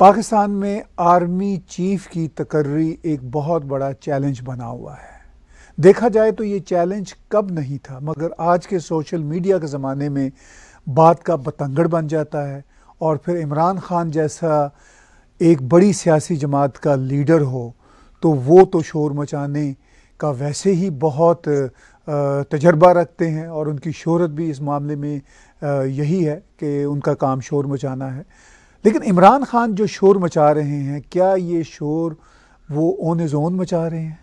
पाकिस्तान में army chief की तकर्री एक बहुत बड़ा चैलेंज बना हुआ है देखा जाए तो ये चैलेंज कब नहीं था मगर आज के सोशल मीडिया के ज़माने में बात का बतंगड़ बन जाता है और फिर इमरान खान जैसा एक बड़ी सियासी जमात का लीडर हो तो वो तो शोर मचाने का वैसे ही बहुत तजर्बा रखते हैं और उनकी शहरत भी इस मामले में यही है कि उनका काम शोर मचाना है लेकिन इमरान खान जो शोर मचा रहे हैं क्या ये शोर वो ओन इज ओन मचा रहे हैं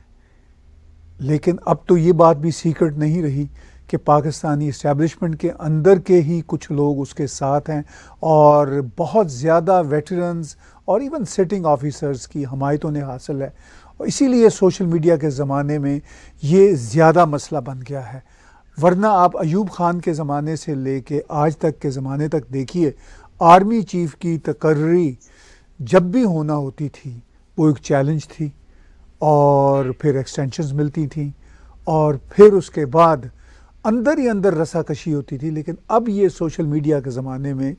लेकिन अब तो ये बात भी सीक्रेट नहीं रही कि पाकिस्तानी इस्टेबलिशमेंट के अंदर के ही कुछ लोग उसके साथ हैं और बहुत ज़्यादा वेटरन्स और इवन सिटिंग ऑफिसर्स की हमायतों ने हासिल है और इसीलिए सोशल मीडिया के ज़माने में ये ज़्यादा मसला बन गया है वरना आप अयूब खान के ज़माने से ले कर आज तक के ज़माने तक देखिए आर्मी चीफ की तकर्री जब भी होना होती थी वो एक चैलेंज थी और फिर एक्सटेंशंस मिलती थी और फिर उसके बाद अंदर ही अंदर रसाकशी होती थी लेकिन अब ये सोशल मीडिया के ज़माने में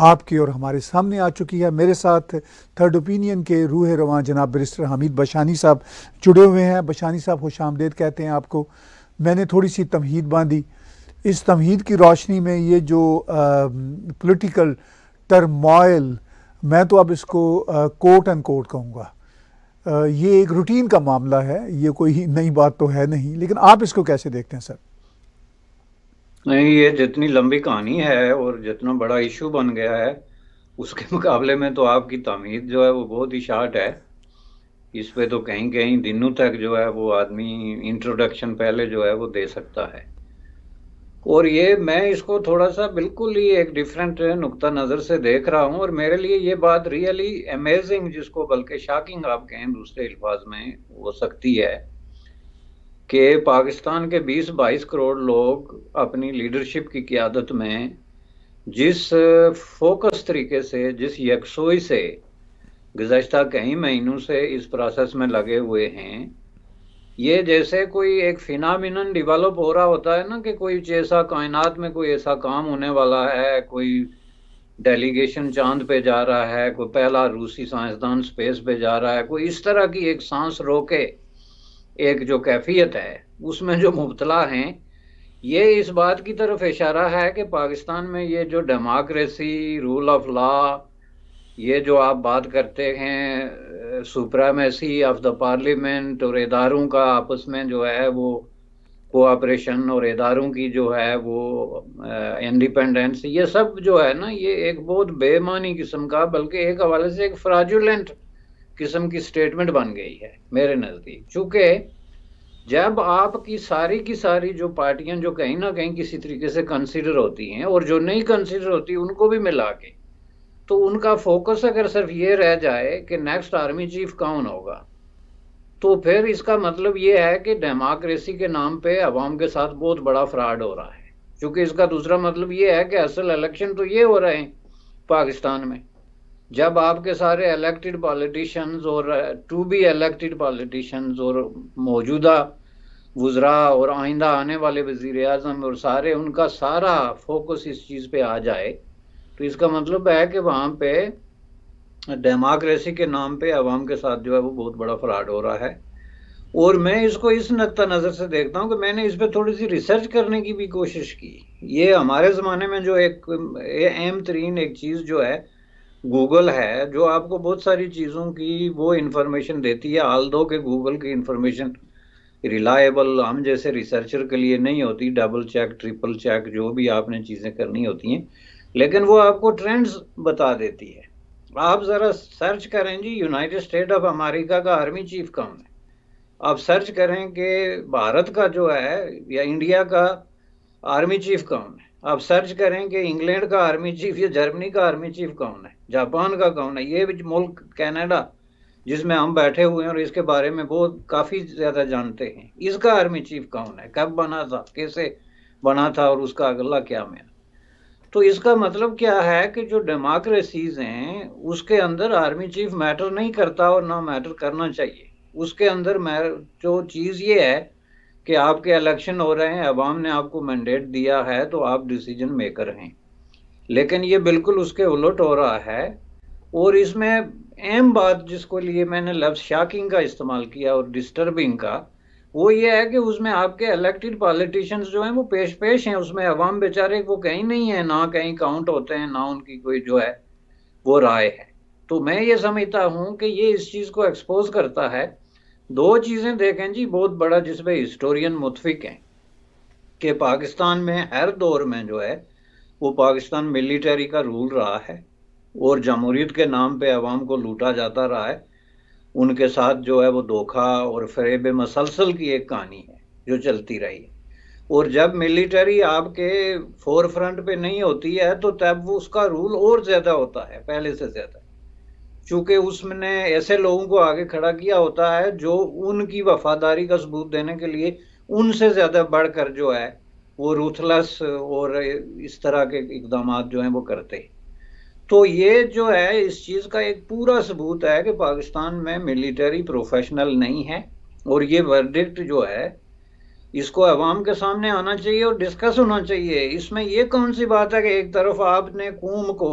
आपके और हमारे सामने आ चुकी है मेरे साथ थर्ड ओपिनियन के रूह रवान जनाब बरिस्टर हमीद बशानी साहब जुड़े हुए हैं बशानी साहब खुश आमदेद कहते हैं आपको मैंने थोड़ी सी तमहीद बांधी इस तमहीद की रोशनी में ये जो पॉलिटिकल टर्मोइल मैं तो अब इसको कोर्ट एंड कोर्ट कहूँगा ये एक रूटीन का मामला है ये कोई नई बात तो है नहीं लेकिन आप इसको कैसे देखते हैं सर नहीं ये जितनी लंबी कहानी है और जितना बड़ा इशू बन गया है उसके मुकाबले में तो आपकी तमीद जो है वो बहुत ही शार्ट है इस पे तो कहीं कहीं दिनों तक जो है वो आदमी इंट्रोडक्शन पहले जो है वो दे सकता है और ये मैं इसको थोड़ा सा बिल्कुल ही एक डिफरेंट नुकता नज़र से देख रहा हूँ और मेरे लिए ये बात रियली अमेजिंग जिसको बल्कि शाकिंग आप कहें दूसरे अल्फाज में हो सकती है कि पाकिस्तान के 20-22 करोड़ लोग अपनी लीडरशिप की क्यादत में जिस फोकस तरीके से जिस यकसोई से गुजशत कई महीनों से इस प्रोसेस में लगे हुए हैं ये जैसे कोई एक फिनामिनन डिवेलप हो रहा होता है ना कि कोई ऐसा कायनात में कोई ऐसा काम होने वाला है कोई डेलीगेशन चांद पे जा रहा है कोई पहला रूसी साइंसदान स्पेस पे जा रहा है कोई इस तरह की एक सांस रोके एक जो कैफियत है उसमें जो मुबतला हैं ये इस बात की तरफ इशारा है कि पाकिस्तान में ये जो डेमोक्रेसी रूल ऑफ लॉ ये जो आप बात करते हैं सुप्रामेसी ऑफ द पार्लियामेंट और इदारों का आपस में जो है वो कोऑपरेशन और इदारों की जो है वो इंडिपेंडेंस ये सब जो है ना ये एक बहुत बेमानी किस्म का बल्कि एक हवाले से एक फ्राजुलेंट किस्म की स्टेटमेंट बन गई है मेरे नज़दीक चूँकि जब आपकी सारी की सारी जो पार्टियां जो कहीं ना कहीं किसी तरीके से कंसिडर होती हैं और जो नहीं कंसिडर होती उनको भी मिला के तो उनका फोकस अगर सिर्फ ये रह जाए कि नेक्स्ट आर्मी चीफ कौन होगा तो फिर इसका मतलब ये है कि डेमोक्रेसी के नाम पे अवाम के साथ बहुत बड़ा फ्रॉड हो रहा है क्योंकि इसका दूसरा मतलब ये है कि असल इलेक्शन तो ये हो रहे हैं पाकिस्तान में जब आपके सारे इलेक्टेड पॉलिटिशियंस और टू बी इलेक्टेड पॉलिटिशियंस और मौजूदा वज्रा और आइंदा आने वाले वजीर अजम और सारे उनका सारा फोकस इस चीज़ पे आ जाए तो इसका मतलब है कि वहां पे डेमोक्रेसी के नाम पे अवाम के साथ जो है वो बहुत बड़ा फ्रॉड हो रहा है और मैं इसको इस नक्ता नज़र से देखता हूँ कि मैंने इस पर थोड़ी सी रिसर्च करने की भी कोशिश की ये हमारे ज़माने में जो एक अहम तरीन एक चीज़ जो है गूगल है जो आपको बहुत सारी चीज़ों की वो इंफॉर्मेशन देती है आल दो के गूगल की इंफॉर्मेशन रिलायबल हम जैसे रिसर्चर के लिए नहीं होती डबल चेक ट्रिपल चेक जो भी आपने चीज़ें करनी होती हैं लेकिन वो आपको ट्रेंड्स बता देती है आप ज़रा सर्च करें जी यूनाइटेड स्टेट ऑफ अमेरिका का आर्मी चीफ कौन है आप सर्च करें कि भारत का जो है या इंडिया का आर्मी चीफ कौन है आप सर्च करें कि इंग्लैंड का आर्मी चीफ या जर्मनी का आर्मी चीफ कौन है जापान का कौन है ये मुल्क कनाडा जिसमें हम बैठे हुए हैं और इसके बारे में बहुत काफ़ी ज़्यादा जानते हैं इसका आर्मी चीफ कौन है कब बना था कैसे बना था और उसका अगला क्या मेरा तो इसका मतलब क्या है कि जो डेमोक्रेसीज हैं उसके अंदर आर्मी चीफ मैटर नहीं करता और ना मैटर करना चाहिए उसके अंदर जो चीज़ ये है कि आपके इलेक्शन हो रहे हैं अवाम ने आपको मैंडेट दिया है तो आप डिसीजन मेकर हैं लेकिन ये बिल्कुल उसके उलट हो रहा है और इसमें अहम बात जिसको लिए मैंने लफ्ज़ शाकिंग का इस्तेमाल किया और डिस्टर्बिंग का वो ये है कि उसमें आपके इलेक्टेड पॉलिटिशियंस जो हैं वो पेश पेश हैं उसमें अवाम बेचारे वो कहीं नहीं है ना कहीं काउंट होते हैं ना उनकी कोई जो है वो राय है तो मैं ये समझता हूँ कि ये इस चीज़ को एक्सपोज करता है दो चीज़ें देखें जी बहुत बड़ा जिसमें हिस्टोरियन मुतफिक हैं कि पाकिस्तान में हर दौर में जो है वो पाकिस्तान मिलिटरी का रूल रहा है और जमहूरीत के नाम पे आवाम को लूटा जाता रहा है उनके साथ जो है वो धोखा और फरेब मसलसल की एक कहानी है जो चलती रही है और जब मिलिट्री आपके फोर फ्रंट पे नहीं होती है तो तब उसका रूल और ज़्यादा होता है पहले से ज़्यादा चूंकि उसने ऐसे लोगों को आगे खड़ा किया होता है जो उनकी वफादारी का सबूत देने के लिए उनसे ज़्यादा बढ़कर जो है वो रूथलेस और इस तरह के इकदाम जो हैं वो करते हैं तो ये जो है इस चीज़ का एक पूरा सबूत है कि पाकिस्तान में मिलिट्री प्रोफेशनल नहीं है और ये वर्डिक्ट जो है इसको अवाम के सामने आना चाहिए और डिस्कस होना चाहिए इसमें ये कौन सी बात है कि एक तरफ आपने कूम को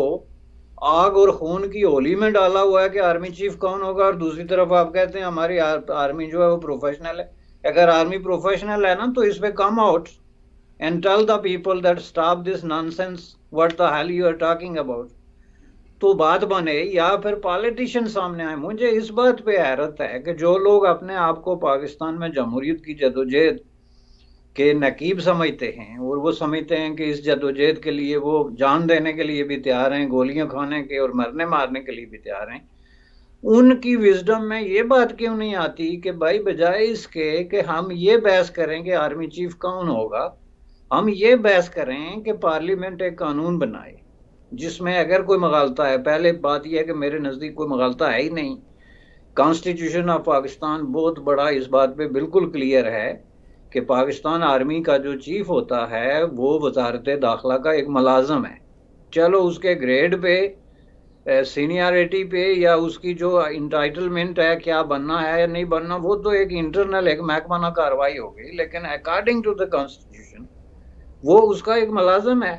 आग और खून की होली में डाला हुआ है कि आर्मी चीफ कौन होगा और दूसरी तरफ आप कहते हैं हमारी आर, आर्मी जो है वो प्रोफेशनल है अगर आर्मी प्रोफेशनल है ना तो इस पर come out and tell the people that stop this nonsense what do are talking about तो बात बने या फिर पॉलिटिशियन सामने आए मुझे इस बात पे हैरत है कि जो लोग अपने आप को पाकिस्तान में जमहूरियत की जदोजहद के नकीब समझते हैं और वो समझते हैं कि इस जदोजहद के लिए वो जान देने के लिए भी तैयार हैं गोलियां खाने के और मरने मारने के लिए भी तैयार हैं उनकी विजडम में ये बात क्यों नहीं आती कि भाई बजाय इसके कि हम ये बहस करें कि आर्मी चीफ कौन होगा हम ये बहस करें कि पार्लियामेंट एक कानून बनाए जिसमें अगर कोई मगालता है पहले बात यह है कि मेरे नज़दीक कोई मगालता है ही नहीं कॉन्स्टिट्यूशन ऑफ पाकिस्तान बहुत बड़ा इस बात पे बिल्कुल क्लियर है कि पाकिस्तान आर्मी का जो चीफ होता है वो वजारत दाखिला का एक मुलाजम है चलो उसके ग्रेड पे सीनियरिटी पे या उसकी जो इंटाइटलमेंट है क्या बनना है या नहीं बनना वो तो एक इंटरनल एक महकमाना कार्रवाई हो गई लेकिन अकॉर्डिंग टू द कॉन्स्टिट्यूशन वो उसका एक मुलाजम है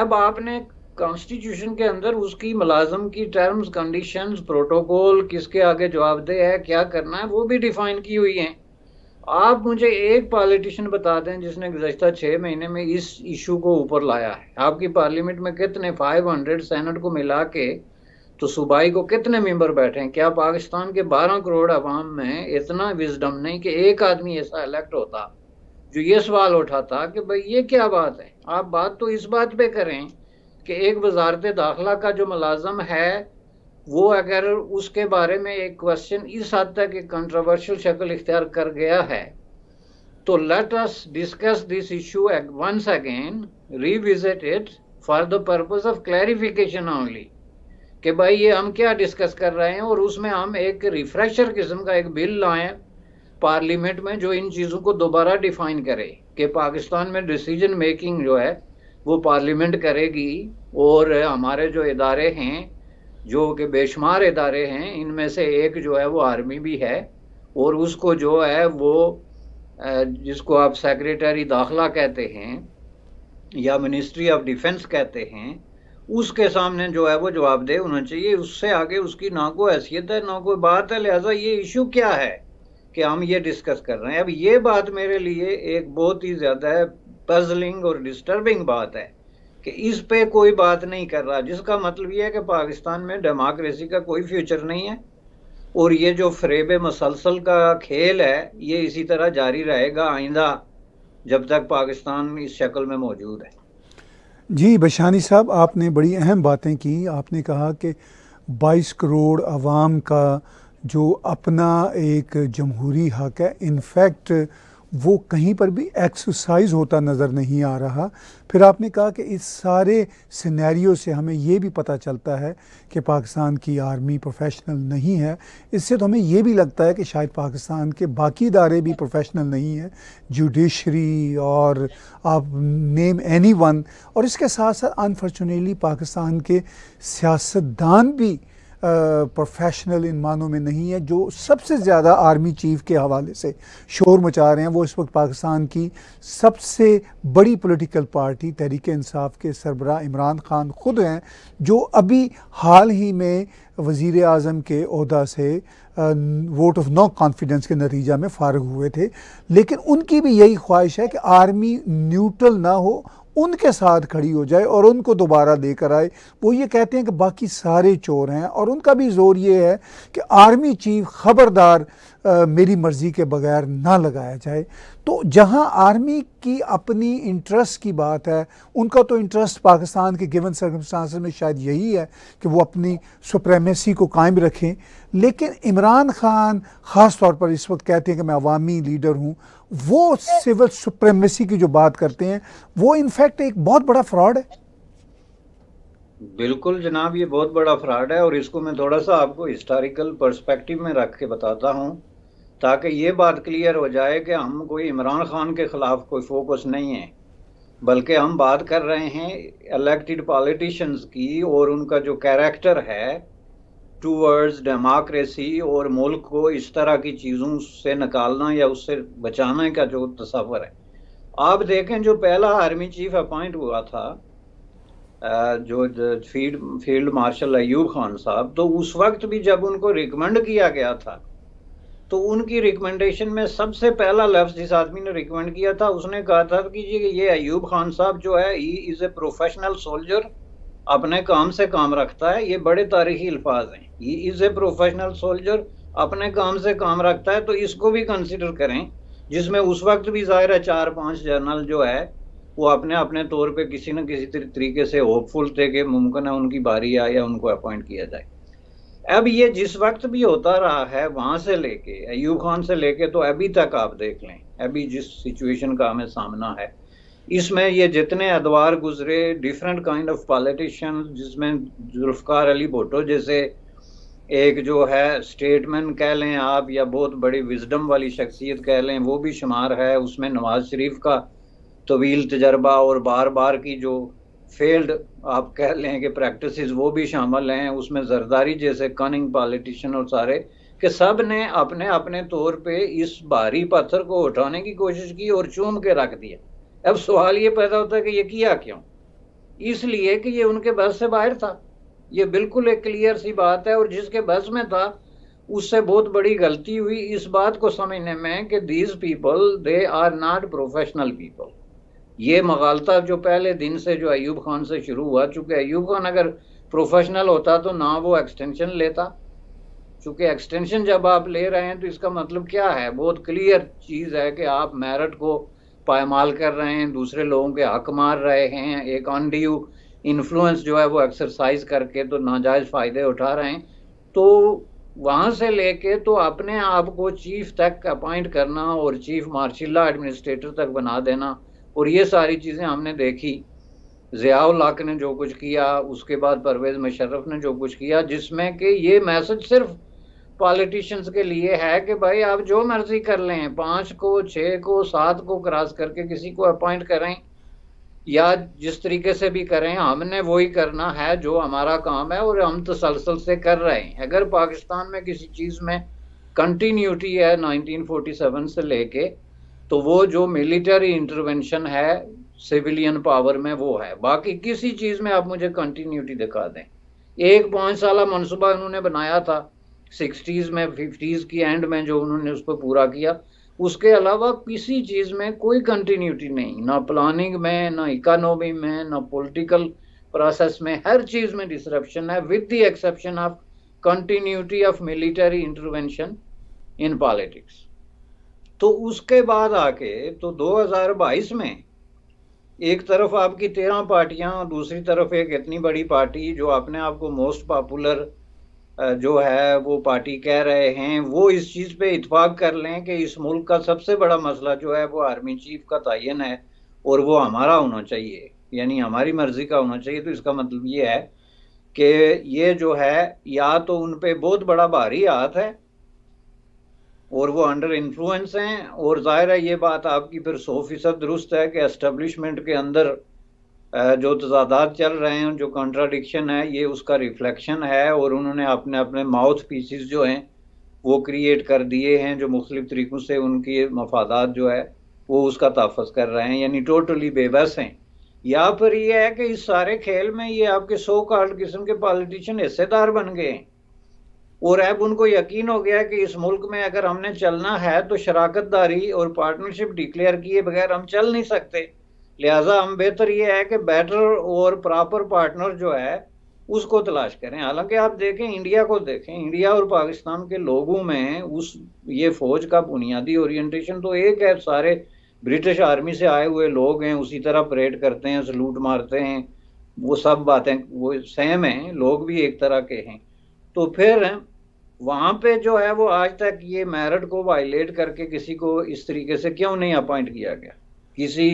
अब आपने कॉन्स्टिट्यूशन के अंदर उसकी मुलाजम की टर्म्स कंडीशंस प्रोटोकॉल किसके आगे जवाबदेह है क्या करना है वो भी डिफाइन की हुई हैं आप मुझे एक पॉलिटिशियन बता दें जिसने गुजशत छः महीने में इस इशू को ऊपर लाया है आपकी पार्लियामेंट में कितने 500 सेनेट को मिला के तो सूबाई को कितने मेंबर बैठे हैं क्या पाकिस्तान के 12 करोड़ अवाम में इतना विजडम नहीं कि एक आदमी ऐसा इलेक्ट होता जो ये सवाल उठाता कि भाई ये क्या बात है आप बात तो इस बात पे करें कि एक वजारत दाखिला का जो मुलाजम है वो अगर उसके बारे में एक क्वेश्चन इस हद तक एक कंट्रोवर्शियल शक्ल इख्तियार कर गया है तो let us discuss this issue once again revisit it for the purpose of clarification only कि भाई ये हम क्या डिस्कस कर रहे हैं और उसमें हम एक रिफ्रेशर किस्म का एक बिल लाएं पार्लियामेंट में जो इन चीज़ों को दोबारा डिफाइन करे कि पाकिस्तान में डिसीजन मेकिंग जो है वो पार्लियामेंट करेगी और हमारे जो इदारे हैं जो कि बेशुमार इदारे हैं इनमें से एक जो है वो आर्मी भी है और उसको जो है वो जिसको आप सेक्रेटरी दाखला कहते हैं या मिनिस्ट्री ऑफ डिफेंस कहते हैं उसके सामने जो है वो जवाब दे होना चाहिए उससे आगे उसकी ना कोई हैसियत है ना कोई बात है लिहाजा ये इशू क्या है कि हम ये डिस्कस कर रहे हैं अब ये बात मेरे लिए एक बहुत ही ज़्यादा पजलिंग और डिस्टर्बिंग बात है कि इस पे कोई बात नहीं कर रहा जिसका मतलब ये है कि पाकिस्तान में डेमोक्रेसी का कोई फ्यूचर नहीं है और ये जो फरेब मसलसल का खेल है ये इसी तरह जारी रहेगा आइंदा जब तक पाकिस्तान इस शक्ल में मौजूद है जी बशानी साहब आपने बड़ी अहम बातें की आपने कहा कि 22 करोड़ आवाम का जो अपना एक जमहूरी हक है इनफैक्ट वो कहीं पर भी एक्सरसाइज होता नज़र नहीं आ रहा फिर आपने कहा कि इस सारे सिनेरियो से हमें ये भी पता चलता है कि पाकिस्तान की आर्मी प्रोफेशनल नहीं है इससे तो हमें ये भी लगता है कि शायद पाकिस्तान के बाकी इदारे भी प्रोफेशनल नहीं हैं जुडिशरी और आप नेम एनी वन और इसके साथ साथ अनफॉर्चुनेटली पाकिस्तान के सियासतदान भी प्रोफेशनल इन मानों में नहीं है जो सबसे ज़्यादा आर्मी चीफ के हवाले से शोर मचा रहे हैं वो इस वक्त पाकिस्तान की सबसे बड़ी पॉलिटिकल पार्टी तहरीक इंसाफ के सरबरा इमरान खान खुद हैं जो अभी हाल ही में वज़ी अजम के अहदा से वोट ऑफ नो कॉन्फिडेंस के नतीजा में फारग हुए थे लेकिन उनकी भी यही ख्वाहिश है कि आर्मी न्यूट्रल ना हो उनके साथ खड़ी हो जाए और उनको दोबारा लेकर आए वो ये कहते हैं कि बाकी सारे चोर हैं और उनका भी जोर ये है कि आर्मी चीफ ख़बरदार मेरी मर्ज़ी के बगैर ना लगाया जाए तो जहां आर्मी की अपनी इंटरेस्ट की बात है उनका तो इंटरेस्ट पाकिस्तान के गिवन सर्कमस्टांस में शायद यही है कि वो अपनी सुप्रेमेसी को कायम रखें लेकिन इमरान खान ख़ास तौर पर इस वक्त कहते हैं कि मैं अवामी लीडर हूँ वो सिविल सुप्रेमेसी की जो बात करते हैं वो इनफैक्ट एक बहुत बड़ा फ्रॉड है बिल्कुल जनाब ये बहुत बड़ा फ्रॉड है और इसको मैं थोड़ा सा आपको हिस्टोरिकल पर्सपेक्टिव में रख के बताता हूँ ताकि ये बात क्लियर हो जाए कि हम कोई इमरान खान के ख़िलाफ़ कोई फोकस नहीं है बल्कि हम बात कर रहे हैं इलेक्टेड पॉलिटिशियंस की और उनका जो कैरेक्टर है टूवर्ड्स डेमोक्रेसी और मुल्क को इस तरह की चीज़ों से निकालना या उससे बचाने का जो तस्वर है आप देखें जो पहला आर्मी चीफ अपॉइंट हुआ था जो field field marshal Ayub Khan साहब तो उस वक्त भी जब उनको रिकमेंड किया गया था तो उनकी रिकमेंडेशन में सबसे पहला लफ्ज़ जिस आदमी ने रिकमेंड किया था उसने कहा था कि ये ये अयूब खान साहब जो है he is a professional soldier अपने काम से काम रखता है ये बड़े तारीखी अल्फाज हैं इज ए प्रोफेशनल सोल्जर अपने काम से काम रखता है तो इसको भी कंसिडर करें जिसमें उस वक्त भी जाहिर है चार पांच जर्नल जो है वो अपने अपने तौर पे किसी न किसी तरीके से होपफुल थे कि मुमकिन है उनकी बारी आए या उनको अपॉइंट किया जाए अब ये जिस वक्त भी होता रहा है वहां से लेके अयूब खान से लेके तो अभी तक आप देख लें अभी जिस सिचुएशन का हमें सामना है इसमें ये जितने अदवार गुजरे डिफरेंट काइंड ऑफ पॉलिटिशियन जिसमें जुल्फकार अली भुट्टो जैसे एक जो है स्टेटमैन कह लें आप या बहुत बड़ी विजडम वाली शख्सियत कह लें वो भी शुमार है उसमें नवाज शरीफ का तवील तजर्बा और बार बार की जो फेल्ड आप कह लें कि प्रैक्टिस वो भी शामिल हैं उसमें जरदारी जैसे कनिंग पॉलिटिशन और सारे कि सब ने अपने अपने तौर पे इस भारी पत्थर को उठाने की कोशिश की और चूम के रख दिया अब सवाल ये पैदा होता है कि ये किया क्यों इसलिए कि ये उनके बस से बाहर था ये बिल्कुल एक क्लियर सी बात है और जिसके बस में था उससे बहुत बड़ी गलती हुई इस बात को समझने में कि these people they are not professional people ये मगालता जो पहले दिन से जो अयूब खान से शुरू हुआ चूंकि अयूब खान अगर प्रोफेशनल होता तो ना वो एक्सटेंशन लेता चूंकि एक्सटेंशन जब आप ले रहे हैं तो इसका मतलब क्या है बहुत क्लियर चीज़ है कि आप मेरिट को पायमाल कर रहे हैं दूसरे लोगों के हक मार रहे हैं एक अनड्यू इन्फ्लुएंस जो है वो एक्सरसाइज करके तो नाजायज़ फ़ायदे उठा रहे हैं तो वहाँ से लेके तो अपने आप को चीफ तक अपॉइंट करना और चीफ मार्शिला एडमिनिस्ट्रेटर तक बना देना और ये सारी चीज़ें हमने देखी ज़ियाउल हक ने जो कुछ किया उसके बाद परवेज़ मुशर्रफ ने जो कुछ किया जिसमें कि ये मैसेज सिर्फ पॉलिटिशियंस के लिए है कि भाई आप जो मर्जी कर लें पाँच को छः को सात को क्रॉस करके किसी को अपॉइंट करें या जिस तरीके से भी करें हमने वही करना है जो हमारा काम है और हम तसलसल से कर रहे हैं अगर पाकिस्तान में किसी चीज़ में कंटिन्यूटी है 1947 से लेके तो वो जो मिलिट्री इंटरवेंशन है सिविलियन पावर में वो है बाकी किसी चीज़ में आप मुझे कंटिन्यूटी दिखा दें एक पाँच साल मनसूबा उन्होंने बनाया था सिक्सटीज़ में फिफ्टीज़ की एंड में जो उन्होंने उस पर पूरा किया उसके अलावा किसी चीज़ में कोई कंटिन्यूटी नहीं ना प्लानिंग में ना इकोनॉमी में ना पॉलिटिकल प्रोसेस में हर चीज़ में डिसरप्शन है with the exception of continuity of military intervention in politics तो उसके बाद आके तो 2022 में एक तरफ आपकी तेरह पार्टियां और दूसरी तरफ एक इतनी बड़ी पार्टी जो अपने आप को मोस्ट पॉपुलर जो है वो पार्टी कह रहे हैं वो इस चीज़ पे इतफाक कर लें कि इस मुल्क का सबसे बड़ा मसला जो है वो आर्मी चीफ का तयन है और वो हमारा होना चाहिए यानी हमारी मर्ज़ी का होना चाहिए तो इसका मतलब ये है कि ये जो है या तो उन पर बहुत बड़ा भारी हाथ है और वो अंडर इन्फ्लुएंस हैं और ज़ाहिर है ये बात आपकी फिर सौ फीसद दुरुस्त है कि एस्टेब्लिशमेंट के अंदर जो तजादात चल रहे हैं जो कॉन्ट्राडिक्शन है ये उसका रिफ्लेक्शन है और उन्होंने अपने अपने माउथ पीसीस जो हैं वो क्रिएट कर दिए हैं जो मुख्तलिफ तरीक़ों से उनकी मफादात जो है वो उसका तहफ़ कर रहे हैं यानी टोटली बेबस हैं या फिर यह है कि इस सारे खेल में ये आपके सो कार्ड किस्म के पॉलिटिशियन हिस्सेदार बन गए हैं और अब उनको यकीन हो गया कि इस मुल्क में अगर हमने चलना है तो शराकत दारी और पार्टनरशिप डिक्लेयर किए बगैर हम चल नहीं सकते लिहाजा हम बेहतर ये है कि बेटर और प्रॉपर पार्टनर जो है उसको तलाश करें हालांकि आप देखें इंडिया को देखें इंडिया और पाकिस्तान के लोगों में उस ये फौज का बुनियादी ओरिएंटेशन तो एक है सारे ब्रिटिश आर्मी से आए हुए लोग हैं उसी तरह परेड करते हैं सलूट मारते हैं वो सब बातें वो सेम हैं लोग भी एक तरह के हैं तो फिर वहाँ पे जो है वो आज तक ये मैरिट को वायलेट करके किसी को इस तरीके से क्यों नहीं अपॉइंट किया गया किसी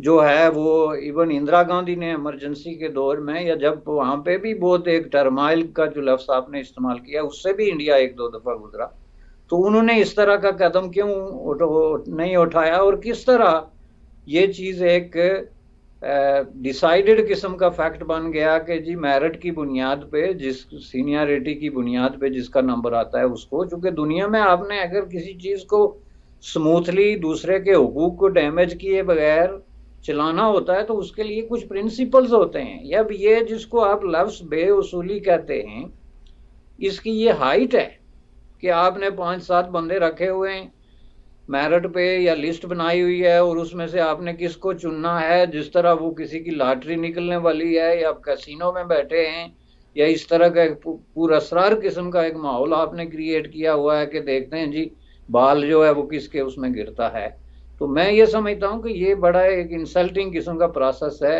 जो है वो इवन इंदिरा गांधी ने इमरजेंसी के दौर में या जब वहाँ पे भी बहुत एक टर्माइल का जो लफ्स आपने इस्तेमाल किया उससे भी इंडिया एक दो दफ़ा गुजरा तो उन्होंने इस तरह का कदम क्यों उठ, नहीं उठाया और किस तरह ये चीज़ एक डिसाइडेड किस्म का फैक्ट बन गया कि जी मेरिट की बुनियाद पे जिस सीनियरिटी की बुनियाद पे जिसका नंबर आता है उसको चूँकि दुनिया में आपने अगर किसी चीज़ को स्मूथली दूसरे के हकूक को डैमेज किए बगैर चलाना होता है तो उसके लिए कुछ प्रिंसिपल्स होते हैं अब ये जिसको आप लफ्स बेउसूली कहते हैं इसकी ये हाइट है कि आपने पांच सात बंदे रखे हुए हैं मेरिट पे या लिस्ट बनाई हुई है और उसमें से आपने किसको चुनना है जिस तरह वो किसी की लॉटरी निकलने वाली है या आप कैसीनो में बैठे हैं या इस तरह का एक पूरा असरार किस्म का एक माहौल आपने क्रिएट किया हुआ है कि देखते हैं जी बाल जो है वो किसके उसमें गिरता है तो मैं ये समझता हूँ कि ये बड़ा एक इंसल्टिंग किस्म का प्रोसेस है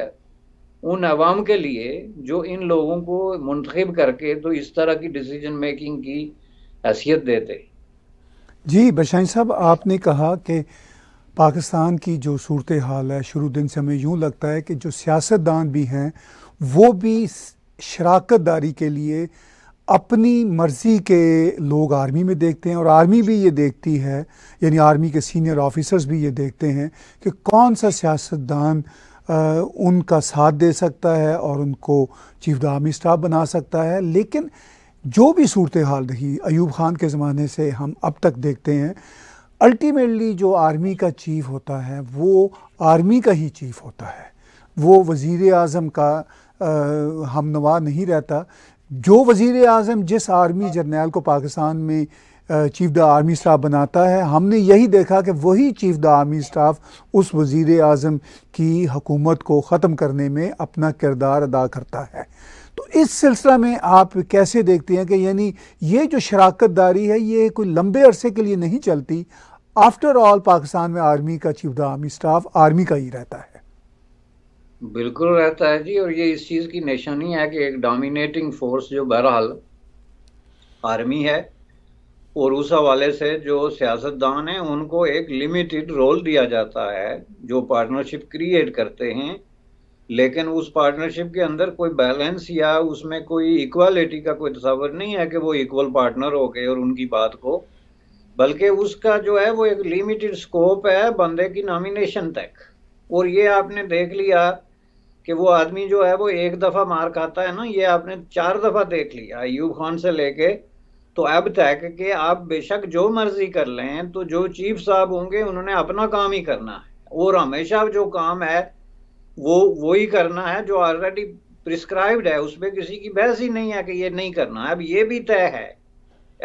उन आवाम के लिए जो इन लोगों को मुंतब करके तो इस तरह की डिसीजन मेकिंग की हैसियत देते जी बशाइन साहब आपने कहा कि पाकिस्तान की जो सूरत हाल है शुरू दिन से हमें यूँ लगता है कि जो सियासतदान भी हैं वो भी शराकत दारी के लिए अपनी मर्ज़ी के लोग आर्मी में देखते हैं और आर्मी भी ये देखती है यानी आर्मी के सीनियर ऑफिसर्स भी ये देखते हैं कि कौन सा सियासतदान उनका साथ दे सकता है और उनको चीफ द आर्मी स्टाफ बना सकता है लेकिन जो भी सूरत हाल रही अयूब खान के ज़माने से हम अब तक देखते हैं अल्टीमेटली जो आर्मी का चीफ होता है वो आर्मी का ही चीफ होता है वो वज़ी अजम का आ, हमनवा नहीं रहता जो वज़ी अजम जिस आर्मी जरनेल को पाकिस्तान में चीफ द आर्मी स्टाफ बनाता है हमने यही देखा कि वही चीफ द आर्मी स्टाफ उस वजीर अजम की हकूमत को ख़त्म करने में अपना किरदार अदा करता है तो इस सिलसिला में आप कैसे देखते हैं कि यानी ये जो शराकत दारी है ये कोई लंबे अरसे के लिए नहीं चलती आफ्टर ऑल पाकिस्तान में आर्मी का chief the army staff army का ही रहता है बिल्कुल रहता है जी और ये इस चीज़ की निशानी है कि एक डोमिनेटिंग फोर्स जो बहरहाल आर्मी है और उस हवाले से जो सियासतदान है उनको एक लिमिटेड रोल दिया जाता है जो पार्टनरशिप क्रिएट करते हैं लेकिन उस पार्टनरशिप के अंदर कोई बैलेंस या उसमें कोई इक्वालिटी का कोई तस्वर नहीं है कि वो इक्वल पार्टनर हो गए और उनकी बात को बल्कि उसका जो है वो एक लिमिटेड स्कोप है बंदे की नॉमिनेशन तक और ये आपने देख लिया कि वो आदमी जो है वो एक दफ़ा मार खाता है ना ये आपने चार दफ़ा देख लिया अयूब खान से लेके तो अब तक कि आप बेशक जो मर्जी कर लें तो जो चीफ साहब होंगे उन्होंने अपना काम ही करना है और हमेशा जो काम है वो वो ही करना है जो ऑलरेडी प्रिस्क्राइब्ड है उसमें किसी की बहस ही नहीं है कि ये नहीं करना है अब ये भी तय है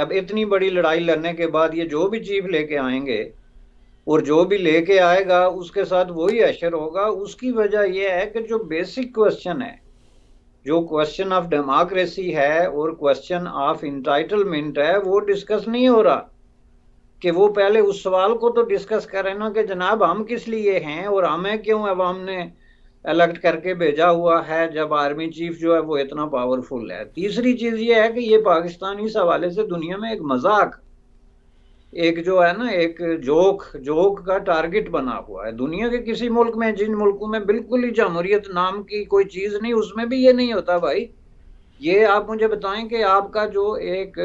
अब इतनी बड़ी लड़ाई लड़ने के बाद ये जो भी चीफ लेके आएंगे और जो भी लेके आएगा उसके साथ वही अशर होगा उसकी वजह यह है कि जो बेसिक क्वेश्चन है जो क्वेश्चन ऑफ डेमोक्रेसी है और क्वेश्चन ऑफ इंटाइटलमेंट है वो डिस्कस नहीं हो रहा कि वो पहले उस सवाल को तो डिस्कस करें ना कि जनाब हम किस लिए हैं और हमें क्यों अवाम ने इलेक्ट करके भेजा हुआ है जब आर्मी चीफ जो है वो इतना पावरफुल है तीसरी चीज़ ये है कि ये पाकिस्तान इस हवाले से दुनिया में एक मजाक एक जो है ना एक जोक जोक का टारगेट बना हुआ है दुनिया के किसी मुल्क में जिन मुल्कों में बिल्कुल ही जमहूरियत नाम की कोई चीज नहीं उसमें भी ये नहीं होता भाई ये आप मुझे बताएं कि आपका जो एक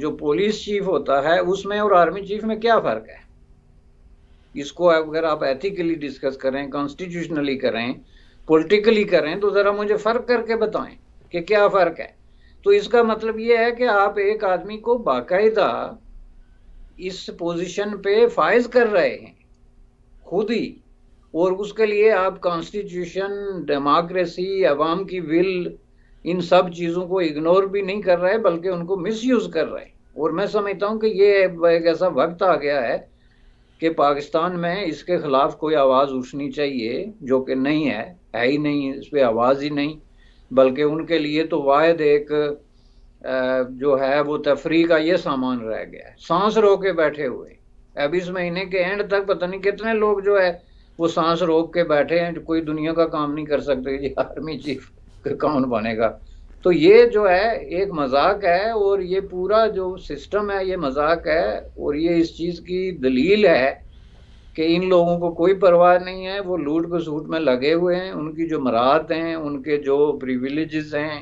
जो पुलिस चीफ होता है उसमें और आर्मी चीफ में क्या फर्क है इसको अगर आप एथिकली डिस्कस करें कॉन्स्टिट्यूशनली करें पॉलिटिकली करें तो जरा मुझे फर्क करके बताएं कि क्या फर्क है तो इसका मतलब ये है कि आप एक आदमी को बाकायदा इस पोजीशन पे फायज कर रहे हैं खुद ही और उसके लिए आप कॉन्स्टिट्यूशन डेमोक्रेसी अवाम की विल इन सब चीज़ों को इग्नोर भी नहीं कर रहे बल्कि उनको मिसयूज़ कर रहे हैं और मैं समझता हूँ कि ये एक ऐसा वक्त आ गया है कि पाकिस्तान में इसके ख़िलाफ़ कोई आवाज़ उठनी चाहिए जो कि नहीं है है ही नहीं इस पर आवाज़ ही नहीं बल्कि उनके लिए तो वायद एक जो है वो तफरी का ये सामान रह गया है सांस रोक के बैठे हुए अब इस महीने के एंड तक पता नहीं कितने लोग जो है वो सांस रोक के बैठे हैं कोई दुनिया का काम नहीं कर सकते जी आर्मी चीफ कौन बनेगा तो ये जो है एक मजाक है और ये पूरा जो सिस्टम है ये मजाक है और ये इस चीज़ की दलील है कि इन लोगों को कोई परवाह नहीं है वो लूट बसूट में लगे हुए हैं उनकी जो मराहत हैं उनके जो प्रिविलेज हैं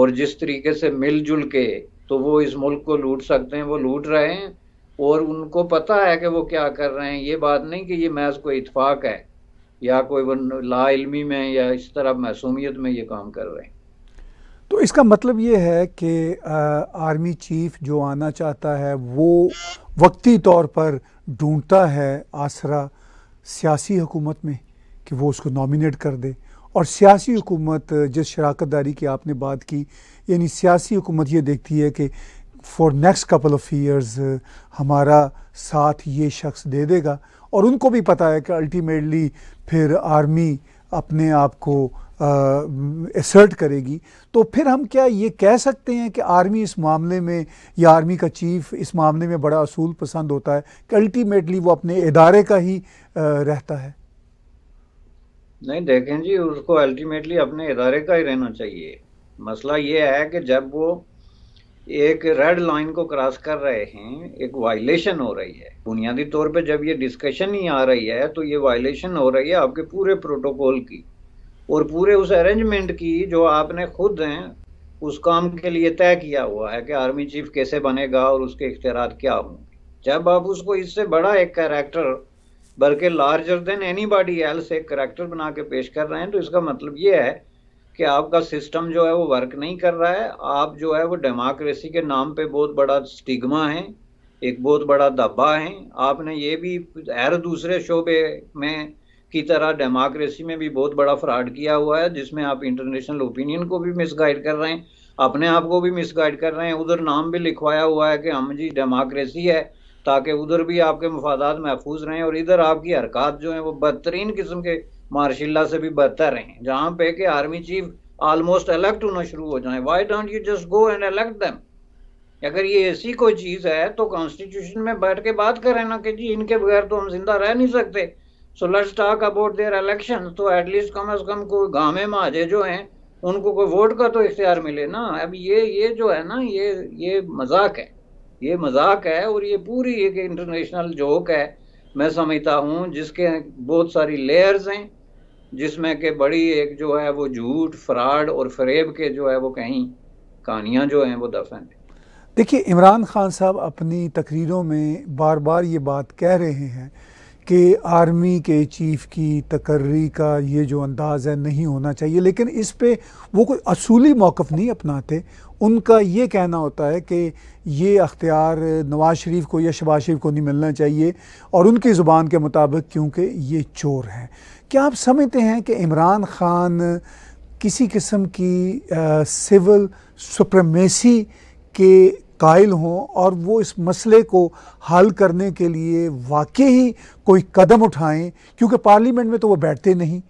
और जिस तरीके से मिलजुल के तो वो इस मुल्क को लूट सकते हैं वो लूट रहे हैं और उनको पता है कि वो क्या कर रहे हैं ये बात नहीं कि ये महज कोई इतफाक़ है या कोई ला इलमी में या इस तरह मासूमियत में ये काम कर रहे हैं तो इसका मतलब ये है कि आर्मी चीफ जो आना चाहता है वो वक्ती तौर पर ढूंढता है आसरा सियासी हुकूमत में कि वो उसको नॉमिनेट कर दे और सियासी हुकूमत जिस शराकत दारी की आपने बात की यानी सियासी हुकूमत ये देखती है कि for next couple of years हमारा साथ ये शख्स दे देगा और उनको भी पता है कि अल्टीमेटली फिर आर्मी अपने आप को एसर्ट करेगी तो फिर हम क्या ये कह सकते हैं कि आर्मी इस मामले में या आर्मी का चीफ इस मामले में बड़ा असूल पसंद होता है कि अल्टीमेटली वो अपने इदारे का ही रहता है नहीं देखें जी उसको अल्टीमेटली अपने इदारे का ही रहना चाहिए मसला ये है कि जब वो एक रेड लाइन को क्रॉस कर रहे हैं एक वायलेशन हो रही है बुनियादी तौर पे जब ये डिस्कशन ही आ रही है तो ये वायलेशन हो रही है आपके पूरे प्रोटोकॉल की और पूरे उस अरेंजमेंट की जो आपने खुद हैं उस काम के लिए तय किया हुआ है कि आर्मी चीफ कैसे बनेगा और उसके इख्तियार क्या होंगे जब आप उसको इससे बड़ा एक कैरेक्टर बल्कि larger than anybody else एक करेक्टर बना के पेश कर रहे हैं तो इसका मतलब ये है कि आपका सिस्टम जो है वो वर्क नहीं कर रहा है आप जो है वो डेमोक्रेसी के नाम पे बहुत बड़ा स्टिग्मा है एक बहुत बड़ा दबा है आपने ये भी हर दूसरे शोबे में की तरह डेमोक्रेसी में भी बहुत बड़ा फ्रॉड किया हुआ है जिसमें आप इंटरनेशनल ओपिनियन को भी मिसगाइड कर रहे हैं अपने आप को भी मिसगाइड कर रहे हैं उधर नाम भी लिखवाया हुआ है कि हम जी डेमोक्रेसी है ताकि उधर भी आपके मफादात महफूज रहें और इधर आपकी हरकत जो है वो बदतरीन किस्म के मार्शिल्ला से भी बदतर रहें जहाँ पे कि आर्मी चीफ ऑलमोस्ट इलेक्ट होना शुरू हो जाए why don't you just go and elect them अगर ये ऐसी कोई चीज़ है तो कॉन्स्टिट्यूशन में बैठ के बात करें ना कि जी इनके बगैर तो हम जिंदा रह नहीं सकते so let's talk about their election तो एटलीस्ट कम अज कम कोई गामे माजे जो हैं उनको कोई वोट का तो इख्तियार मिले ना अब ये ये जो है ना ये ये मजाक है ये मजाक है और ये पूरी एक इंटरनेशनल जोक है मैं समझता हूँ जिसके बहुत सारी लेयर्स हैं जिसमें के बड़ी एक जो है वो झूठ फ्रॉड और फरेब के जो है वो कहीं कहानियाँ जो हैं वो दफन है देखिए इमरान खान साहब अपनी तकरीरों में बार बार ये बात कह रहे हैं कि आर्मी के चीफ की तकर्री का ये जो अंदाज़ है नहीं होना चाहिए लेकिन इस पर वो कोई असूली मौक़ नहीं अपनाते उनका ये कहना होता है कि ये अख्तियार नवाज़ शरीफ को या शबाज शरीफ को नहीं मिलना चाहिए और उनकी ज़ुबान के मुताबिक क्योंकि ये चोर हैं क्या आप समझते हैं कि इमरान ख़ान किसी किस्म की आ, सिविल सुप्रमेसी के कायल हों और वो इस मसले को हल करने के लिए वाकई ही कोई कदम उठाएं क्योंकि पार्लियामेंट में तो वो बैठते नहीं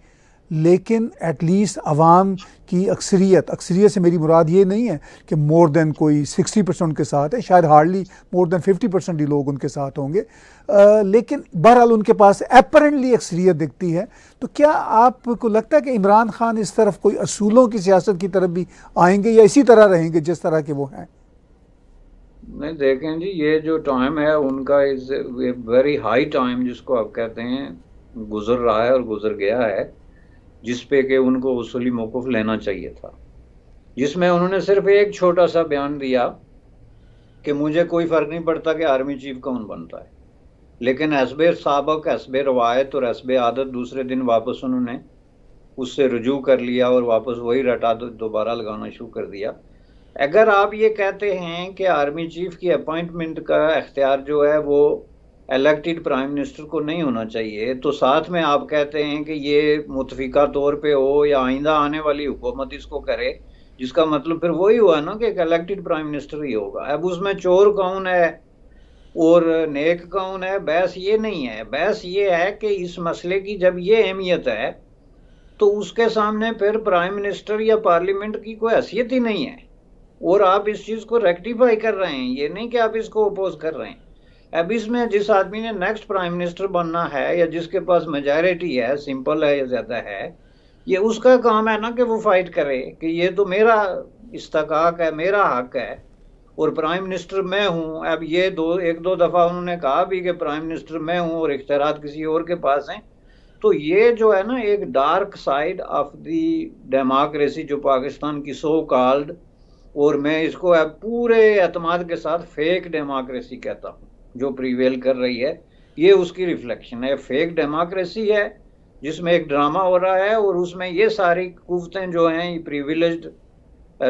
लेकिन एटलीस्ट आवाम की अक्सरियत अक्सरियत से मेरी मुराद ये नहीं है कि मोर देन कोई 60 परसेंट उनके साथ है शायद हार्डली मोर देन 50 परसेंट ही लोग उनके साथ होंगे आ, लेकिन बहरहाल उनके पास एपरेंटली अक्सरियत दिखती है तो क्या आपको लगता है कि इमरान खान इस तरफ कोई असूलों की सियासत की तरफ भी आएंगे या इसी तरह रहेंगे जिस तरह के वो हैं नहीं देखें जी ये जो टाइम है उनका इज वेरी हाई टाइम जिसको आप कहते हैं गुजर रहा है और गुजर गया है जिस पे के उनको उसूली मौकफ लेना चाहिए था जिसमें उन्होंने सिर्फ एक छोटा सा बयान दिया कि मुझे कोई फ़र्क नहीं पड़ता कि आर्मी चीफ कौन बनता है लेकिन एसबे सबक एसबे रवायत और एसबे आदत दूसरे दिन वापस उन्होंने उससे रजू कर लिया और वापस वही रटा दोबारा लगाना शुरू कर दिया अगर आप ये कहते हैं कि आर्मी चीफ की अपॉइंटमेंट का अख्तियार जो है वो इलेक्टेड प्राइम मिनिस्टर को नहीं होना चाहिए तो साथ में आप कहते हैं कि ये मुतफिका तौर पे हो या आइंदा आने वाली हुकूमत इसको करे जिसका मतलब फिर वही हुआ ना कि एक इलेक्टेड प्राइम मिनिस्टर ही होगा अब उसमें चोर कौन है और नेक कौन है बहस ये नहीं है बहस ये है कि इस मसले की जब ये अहमियत है तो उसके सामने फिर प्राइम मिनिस्टर या पार्लियामेंट की कोई हैसियत ही नहीं है और आप इस चीज़ को रेक्टिफाई कर रहे हैं ये नहीं कि आप इसको अपोज कर रहे हैं अब इसमें जिस आदमी ने नेक्स्ट प्राइम मिनिस्टर बनना है या जिसके पास मेजोरिटी है सिंपल है या ज़्यादा है ये उसका काम है ना कि वो फाइट करे कि ये तो मेरा इस्तक है मेरा हक है और प्राइम मिनिस्टर मैं हूँ अब ये दो एक दो दफ़ा उन्होंने कहा भी कि प्राइम मिनिस्टर मैं हूँ और इख्तियार किसी और के पास हैं तो ये जो है ना एक dark side of the democracy जो पाकिस्तान की सो कॉल्ड और मैं इसको अब पूरे अतमाद के साथ फेक डेमोक्रेसी कहता हूँ जो प्रिवेल कर रही है ये उसकी रिफ्लेक्शन है फेक डेमोक्रेसी है जिसमें एक ड्रामा हो रहा है और उसमें ये सारी कुवतें जो हैं ये प्रिविलेज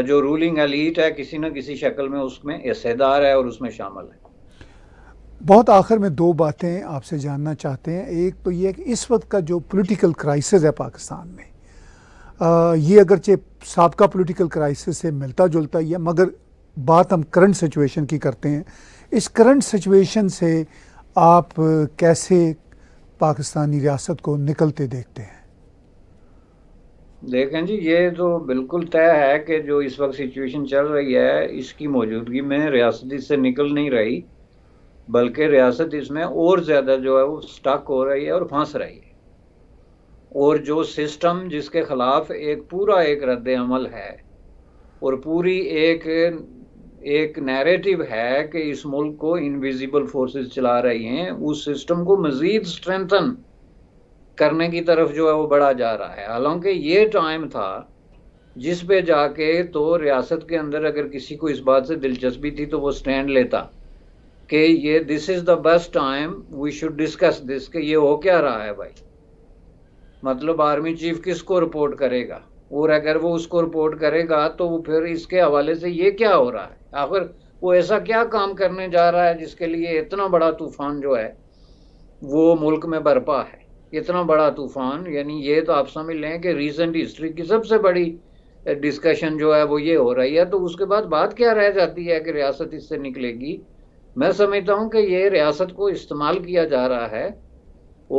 जो रूलिंग अलीट है किसी न किसी शक्ल में उसमें हिस्सेदार है और उसमें शामिल है बहुत आखिर में दो बातें आपसे जानना चाहते हैं एक तो ये कि इस वक्त का जो पॉलिटिकल क्राइसिस है पाकिस्तान में आ, ये अगरचे सबका पॉलिटिकल क्राइसिस से मिलता जुलता ही है मगर बात हम करंट सिचुएशन की करते हैं इस करंट सिचुएशन से आप कैसे पाकिस्तानी रियासत को निकलते देखते हैं देखें जी ये तो बिल्कुल तय है कि जो इस वक्त सिचुएशन चल रही है इसकी मौजूदगी में रियासत इससे निकल नहीं रही बल्कि रियासत इसमें और ज़्यादा जो है वो स्टक हो रही है और फंस रही है और जो सिस्टम जिसके खिलाफ एक पूरा एक रद्द अमल है और पूरी एक एक नैरेटिव है कि इस मुल्क को इनविजिबल फोर्सेस चला रही हैं उस सिस्टम को मज़ीद स्ट्रेंथन करने की तरफ जो है वो बढ़ा जा रहा है हालांकि ये टाइम था जिस पे जाके तो रियासत के अंदर अगर किसी को इस बात से दिलचस्पी थी तो वो स्टैंड लेता कि ये this is the best time we should discuss this कि ये हो क्या रहा है भाई मतलब आर्मी चीफ किसको रिपोर्ट करेगा और अगर वो उसको रिपोर्ट करेगा तो वो फिर इसके हवाले से ये क्या हो रहा है आखिर वो ऐसा क्या काम करने जा रहा है जिसके लिए इतना बड़ा तूफान जो है वो मुल्क में बरपा है इतना बड़ा तूफान यानी ये तो आप समझ लें कि रीसेंट हिस्ट्री की सबसे बड़ी डिस्कशन जो है वो ये हो रही है तो उसके बाद बात क्या रह जाती है कि रियासत इससे निकलेगी मैं समझता हूँ कि ये रियासत को इस्तेमाल किया जा रहा है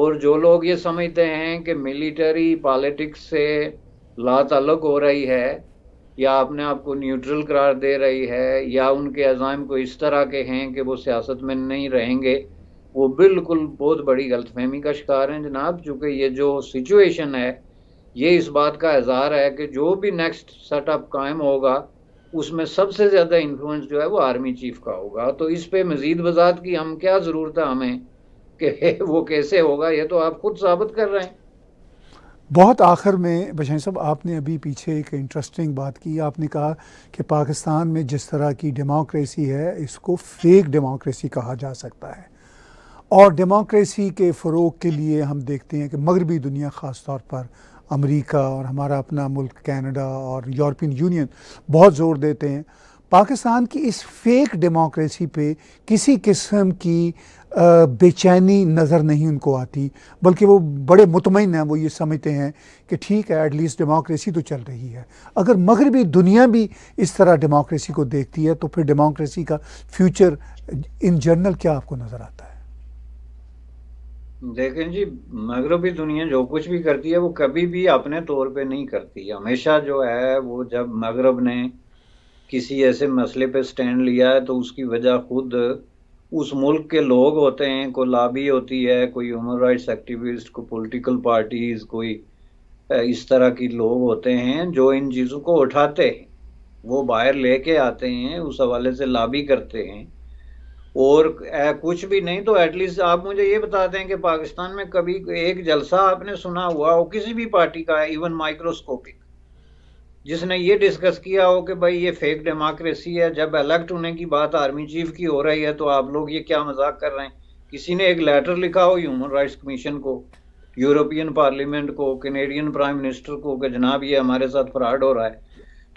और जो लोग ये समझते हैं कि मिलिट्री पॉलिटिक्स से लात अलग हो रही है या अपने आप को न्यूट्रल करार दे रही है या उनके अजाम को इस तरह के हैं कि वो सियासत में नहीं रहेंगे वो बिल्कुल बहुत बड़ी गलतफहमी का शिकार हैं जनाब चूँकि ये जो सिचुएशन है ये इस बात का इजहार है कि जो भी नेक्स्ट सेटअप कायम होगा उसमें सबसे ज़्यादा इन्फ्लुएंस जो है वो आर्मी चीफ का होगा तो इस पर मज़ीद वजात की हम क्या ज़रूरत है हमें कि वो कैसे होगा ये तो आप खुद साबित कर रहे हैं बहुत आखिर में बशाई साहब आपने अभी पीछे एक इंटरेस्टिंग बात की आपने कहा कि पाकिस्तान में जिस तरह की डेमोक्रेसी है इसको फेक डेमोक्रेसी कहा जा सकता है और डेमोक्रेसी के फ़रोग के लिए हम देखते हैं कि मगरबी दुनिया ख़ास तौर पर अमेरिका और हमारा अपना मुल्क कनाडा और यूरोपियन यूनियन बहुत ज़ोर देते हैं पाकिस्तान की इस फेक डेमोक्रेसी पे किसी किस्म की बेचैनी नज़र नहीं उनको आती बल्कि वो बड़े मुतमिन हैं वो ये समझते हैं कि ठीक है एटलीस्ट डेमोक्रेसी तो चल रही है अगर मगरबी दुनिया भी इस तरह डेमोक्रेसी को देखती है तो फिर डेमोक्रेसी का फ्यूचर इन जनरल क्या आपको नज़र आता है देखें जी मगरबी दुनिया जो कुछ भी करती है वो कभी भी अपने तौर पे नहीं करती हमेशा जो है वो जब मगरब ने किसी ऐसे मसले पे स्टैंड लिया है तो उसकी वजह खुद उस मुल्क के लोग होते हैं कोई लाबी होती है कोई ह्यूमन राइट्स एक्टिविस्ट कोई पॉलिटिकल पार्टीज कोई इस तरह की लोग होते हैं जो इन चीज़ों को उठाते हैं वो बाहर लेके आते हैं उस हवाले से लाबी करते हैं और कुछ भी नहीं तो एटलीस्ट आप मुझे ये बताते हैं कि पाकिस्तान में कभी एक जलसा आपने सुना हुआ हो किसी भी पार्टी का इवन माइक्रोस्कोपिक जिसने ये डिस्कस किया हो कि भाई ये फेक डेमोक्रेसी है जब इलेक्ट होने की बात आर्मी चीफ की हो रही है तो आप लोग ये क्या मजाक कर रहे हैं किसी ने एक लेटर लिखा हो ह्यूमन राइट्स कमीशन को यूरोपियन पार्लियामेंट को कनेडियन प्राइम मिनिस्टर को कि जनाब ये हमारे साथ फ्रॉड हो रहा है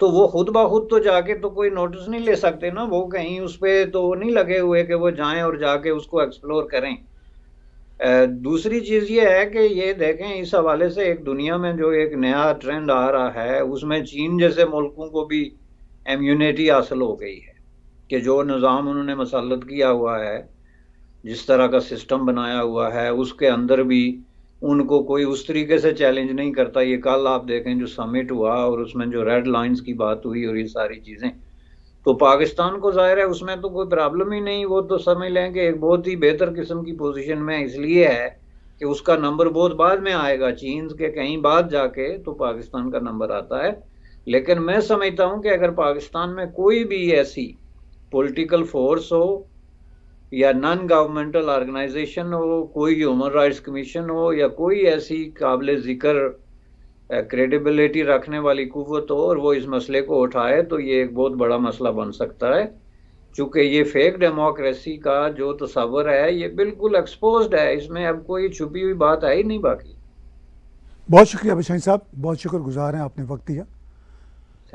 तो वो खुद ब खुद तो जाके तो कोई नोटिस नहीं ले सकते ना वो कहीं उस पर तो नहीं लगे हुए कि वो जाएं और जाके उसको एक्सप्लोर करें दूसरी चीज़ ये है कि ये देखें इस हवाले से एक दुनिया में जो एक नया ट्रेंड आ रहा है उसमें चीन जैसे मुल्कों को भी इम्यूनिटी हासिल हो गई है कि जो निज़ाम उन्होंने मसलत किया हुआ है जिस तरह का सिस्टम बनाया हुआ है उसके अंदर भी उनको कोई उस तरीके से चैलेंज नहीं करता ये कल आप देखें जो समिट हुआ और उसमें जो रेड लाइंस की बात हुई और ये सारी चीज़ें तो पाकिस्तान को जाहिर है उसमें तो कोई प्रॉब्लम ही नहीं वो तो समझ लें कि एक बहुत ही बेहतर किस्म की पोजीशन में इसलिए है कि उसका नंबर बहुत बाद में आएगा चीन के कहीं बाद जाके तो पाकिस्तान का नंबर आता है लेकिन मैं समझता हूं कि अगर पाकिस्तान में कोई भी ऐसी पॉलिटिकल फोर्स हो या नॉन गवर्नमेंटल ऑर्गेनाइजेशन हो कोई ह्यूमन राइट्स कमीशन हो या कोई ऐसी काबिल ज़िक्र क्रेडिबिलिटी रखने वाली कुत हो और वो इस मसले को उठाए तो ये एक बहुत बड़ा मसला बन सकता है चूंकि ये फेक डेमोक्रेसी का जो तस्वर है ये बिल्कुल एक्सपोज है इसमें अब कोई छुपी हुई बात है ही नहीं बाकी बहुत शुक्रिया बिशाई साहब बहुत शुक्र गुजार हैं आपने वक्त दिया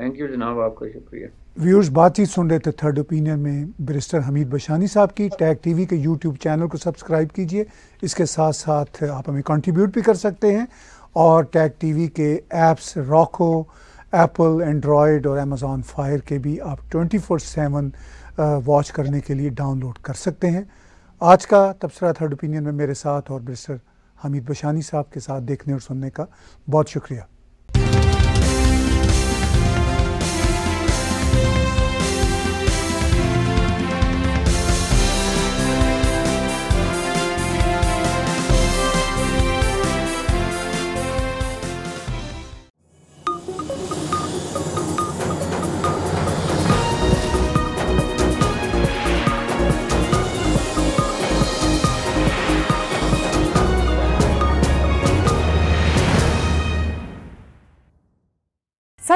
थैंक यू जनाब आपका शुक्रिया व्यूर्स बातचीत सुन रहे थे थर्ड ओपिनियन में ब्रिस्टर हमीद बशानी साहब की टैग टीवी के यूट्यूब चैनल को सब्सक्राइब कीजिए इसके साथ साथ आप हमें कंट्रीब्यूट भी कर सकते हैं और टैग टीवी के ऐप्स रॉको एप्पल एंड्रॉयड और अमेजोन फायर के भी आप 24/7 वॉच uh, करने के लिए डाउनलोड कर सकते हैं आज का तबसरा थर्ड ओपिनियन में मेरे साथ और ब्रिस्टर हमीद बशानी साहब के साथ देखने और सुनने का बहुत शुक्रिया